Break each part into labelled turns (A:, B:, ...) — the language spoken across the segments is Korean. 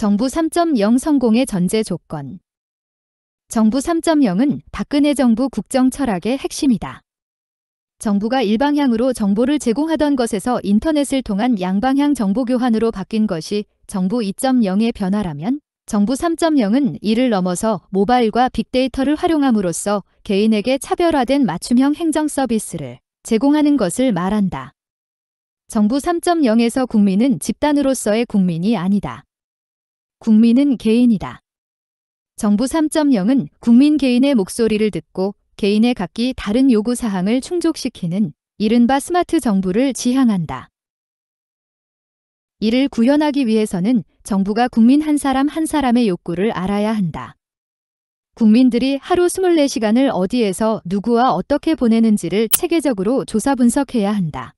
A: 정부 3.0 성공의 전제 조건 정부 3.0은 박근혜 정부 국정 철학의 핵심이다. 정부가 일방향으로 정보를 제공하던 것에서 인터넷을 통한 양방향 정보 교환으로 바뀐 것이 정부 2.0의 변화라면 정부 3.0은 이를 넘어서 모바일과 빅데이터를 활용함으로써 개인에게 차별화된 맞춤형 행정 서비스를 제공하는 것을 말한다. 정부 3.0에서 국민은 집단으로서의 국민이 아니다. 국민은 개인이다. 정부 3.0은 국민 개인의 목소리를 듣고 개인의 각기 다른 요구 사항을 충족시키는 이른바 스마트 정부를 지향한다. 이를 구현하기 위해서는 정부가 국민 한 사람 한 사람의 욕구를 알아야 한다. 국민들이 하루 24시간을 어디에서 누구와 어떻게 보내는지를 체계적으로 조사 분석해야 한다.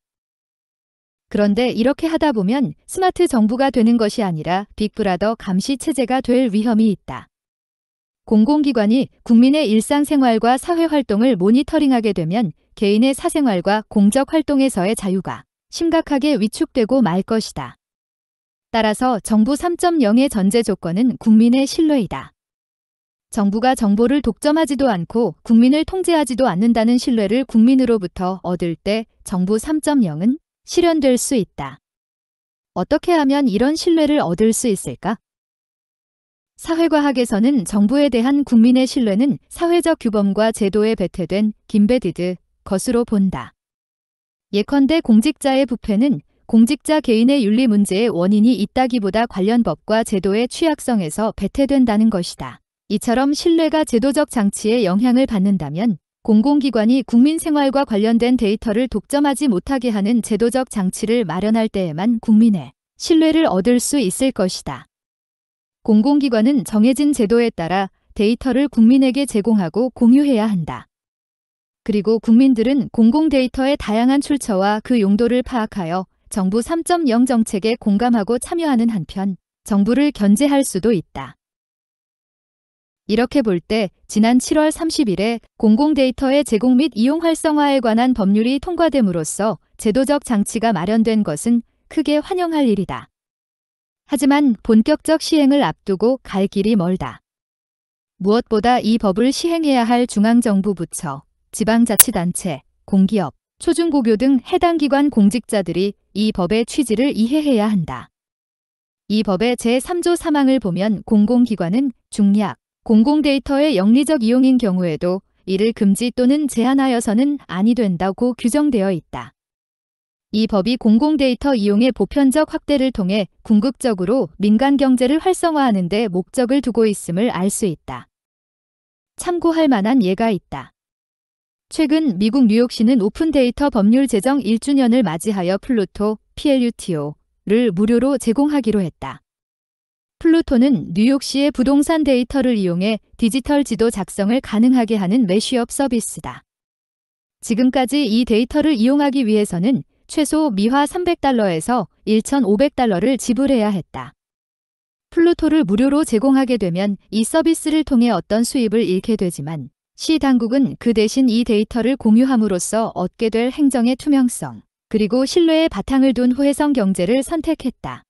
A: 그런데 이렇게 하다 보면 스마트 정부가 되는 것이 아니라 빅브라더 감시 체제가 될 위험이 있다. 공공기관이 국민의 일상생활과 사회활동을 모니터링하게 되면 개인의 사생활과 공적활동에서의 자유가 심각하게 위축되고 말 것이다. 따라서 정부 3.0의 전제 조건은 국민의 신뢰이다. 정부가 정보를 독점하지도 않고 국민을 통제하지도 않는다는 신뢰를 국민으로부터 얻을 때 정부 3.0은 실현될 수 있다. 어떻게 하면 이런 신뢰를 얻을 수 있을까? 사회과학에서는 정부에 대한 국민의 신뢰는 사회적 규범과 제도에 배태된 김베디드 것으로 본다. 예컨대 공직자의 부패는 공직자 개인의 윤리 문제의 원인이 있다기보다 관련 법과 제도의 취약성에서 배태된다는 것이다. 이처럼 신뢰가 제도적 장치에 영향을 받는다면 공공기관이 국민 생활과 관련된 데이터를 독점하지 못하게 하는 제도적 장치를 마련할 때에만 국민의 신뢰를 얻을 수 있을 것이다. 공공기관은 정해진 제도에 따라 데이터를 국민에게 제공하고 공유해야 한다. 그리고 국민들은 공공 데이터의 다양한 출처와 그 용도를 파악하여 정부 3.0 정책에 공감하고 참여하는 한편 정부를 견제할 수도 있다. 이렇게 볼 때 지난 7월 30일에 공공데이터의 제공 및 이용 활성화에 관한 법률이 통과됨으로써 제도적 장치가 마련된 것은 크게 환영할 일이다. 하지만 본격적 시행을 앞두고 갈 길이 멀다. 무엇보다 이 법을 시행해야 할 중앙정부 부처, 지방자치단체, 공기업, 초중고교 등 해당 기관 공직자들이 이 법의 취지를 이해해야 한다. 이 법의 제3조 3항을 보면 공공기관은 중약, 공공데이터의 영리적 이용인 경우에도 이를 금지 또는 제한하여서는 아니 된다고 규정되어 있다. 이 법이 공공데이터 이용의 보편적 확대를 통해 궁극적으로 민간 경제를 활성화하는 데 목적을 두고 있음을 알 수 있다. 참고할 만한 예가 있다. 최근 미국 뉴욕시는 오픈데이터 법률 제정 1주년을 맞이하여 플루토, PLUTO를 무료로 제공하기로 했다. 플루토는 뉴욕시의 부동산 데이터를 이용해 디지털 지도 작성을 가능하게 하는 메쉬업 서비스다. 지금까지 이 데이터를 이용하기 위해서는 최소 미화 300달러에서 1,500달러를 지불해야 했다. 플루토를 무료로 제공하게 되면 이 서비스를 통해 어떤 수입을 잃게 되지만 시 당국은 그 대신 이 데이터를 공유함으로써 얻게 될 행정의 투명성 그리고 신뢰의 바탕을 둔 호혜성 경제를 선택했다.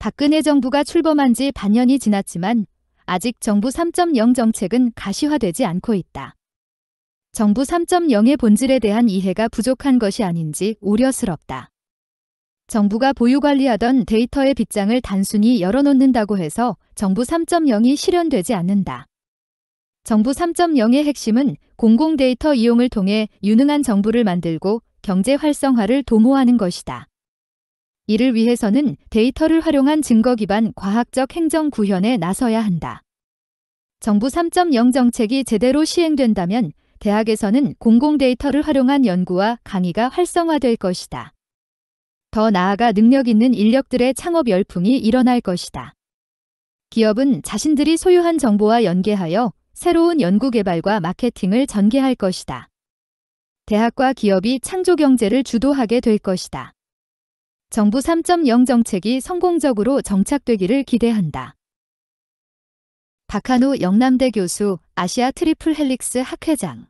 A: 박근혜 정부가 출범한 지 반년이 지났지만 아직 정부 3.0 정책은 가시화되지 않고 있다. 정부 3.0의 본질에 대한 이해가 부족한 것이 아닌지 우려스럽다. 정부가 보유관리하던 데이터의 빗장을 단순히 열어놓는다고 해서 정부 3.0이 실현되지 않는다. 정부 3.0의 핵심은 공공 데이터 이용을 통해 유능한 정부를 만들고 경제 활성화를 도모하는 것이다. 이를 위해서는 데이터를 활용한 증거 기반 과학적 행정 구현에 나서야 한다. 정부 3.0 정책이 제대로 시행된다면 대학에서는 공공 데이터를 활용한 연구와 강의가 활성화될 것이다. 더 나아가 능력 있는 인력들의 창업 열풍이 일어날 것이다. 기업은 자신들이 소유한 정보와 연계하여 새로운 연구 개발과 마케팅을 전개할 것이다. 대학과 기업이 창조 경제를 주도하게 될 것이다. 정부 3.0 정책이 성공적으로 정착되기를 기대한다. 박한우 영남대 교수 아시아 트리플 헬릭스 학회장